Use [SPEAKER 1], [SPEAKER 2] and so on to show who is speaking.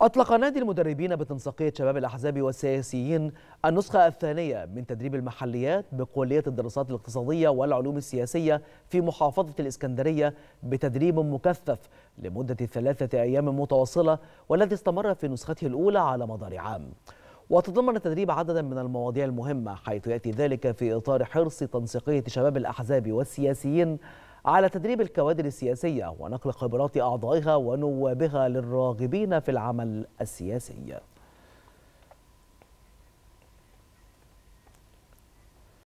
[SPEAKER 1] أطلق نادي المدربين بتنسيقية شباب الأحزاب والسياسيين النسخة الثانية من تدريب المحليات بكلية الدراسات الاقتصادية والعلوم السياسية في محافظة الإسكندرية بتدريب مكثف لمدة ثلاثة أيام متواصلة والذي استمر في نسخته الأولى على مدار عام وتضمن التدريب عددا من المواضيع المهمة حيث يأتي ذلك في إطار حرص تنسيقية شباب الأحزاب والسياسيين على تدريب الكوادر السياسية ونقل خبرات أعضائها ونوابها للراغبين في العمل السياسي